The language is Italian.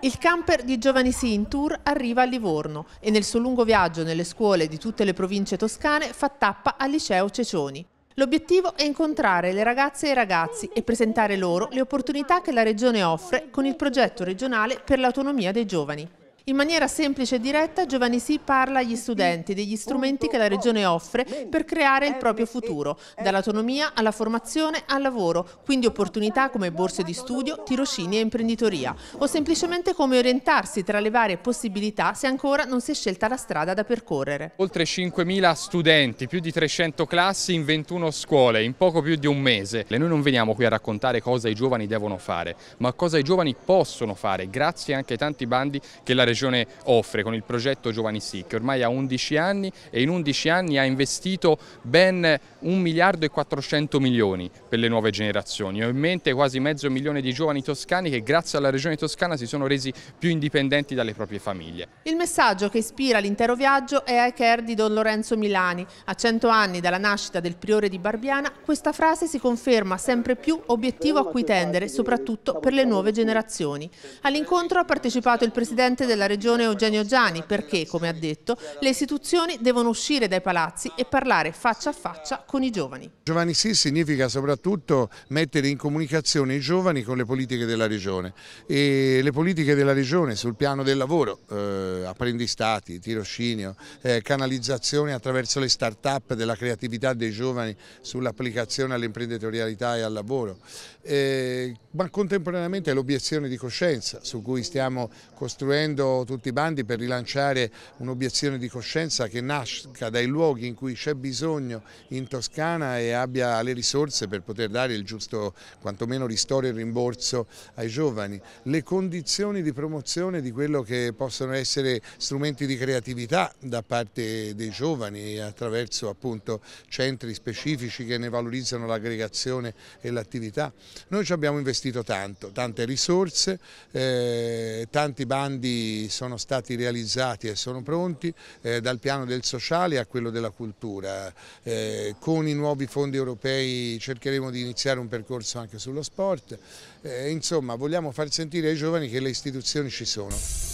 Il camper di Giovani Sì in tour arriva a Livorno e nel suo lungo viaggio nelle scuole di tutte le province toscane fa tappa al liceo Cecioni. L'obiettivo è incontrare le ragazze e i ragazzi e presentare loro le opportunità che la regione offre con il progetto regionale per l'autonomia dei giovani. In maniera semplice e diretta Giovanni Si parla agli studenti degli strumenti che la Regione offre per creare il proprio futuro, dall'autonomia alla formazione al lavoro, quindi opportunità come borse di studio, tirocini e imprenditoria, o semplicemente come orientarsi tra le varie possibilità se ancora non si è scelta la strada da percorrere. Oltre 5.000 studenti, più di 300 classi in 21 scuole, in poco più di un mese. E noi non veniamo qui a raccontare cosa i giovani devono fare, ma cosa i giovani possono fare, grazie anche ai tanti bandi che la Regione regione offre con il progetto Giovani Sì, che ormai ha 11 anni e in 11 anni ha investito ben 1 miliardo e 400 milioni per le nuove generazioni. Ho in mente quasi mezzo milione di giovani toscani che grazie alla regione toscana si sono resi più indipendenti dalle proprie famiglie. Il messaggio che ispira l'intero viaggio è ai care di Don Lorenzo Milani. A 100 anni dalla nascita del priore di Barbiana, questa frase si conferma sempre più obiettivo a cui tendere, soprattutto per le nuove generazioni. All'incontro ha partecipato il presidente della Regione Eugenio Giani perché, come ha detto, le istituzioni devono uscire dai palazzi e parlare faccia a faccia con i giovani. Giovani sì significa soprattutto mettere in comunicazione i giovani con le politiche della Regione e le politiche della Regione sul piano del lavoro, eh, apprendistati, tirocinio, eh, canalizzazione attraverso le start-up della creatività dei giovani sull'applicazione all'imprenditorialità e al lavoro, eh, ma contemporaneamente l'obiezione di coscienza su cui stiamo costruendo tutti i bandi per rilanciare un'obiezione di coscienza che nasca dai luoghi in cui c'è bisogno in Toscana e abbia le risorse per poter dare il giusto quantomeno ristoro e rimborso ai giovani. Le condizioni di promozione di quello che possono essere strumenti di creatività da parte dei giovani attraverso appunto centri specifici che ne valorizzano l'aggregazione e l'attività. Noi ci abbiamo investito tanto, tante risorse, eh, tanti bandi sono stati realizzati e sono pronti eh, dal piano del sociale a quello della cultura. Eh, con i nuovi fondi europei cercheremo di iniziare un percorso anche sullo sport, eh, insomma vogliamo far sentire ai giovani che le istituzioni ci sono.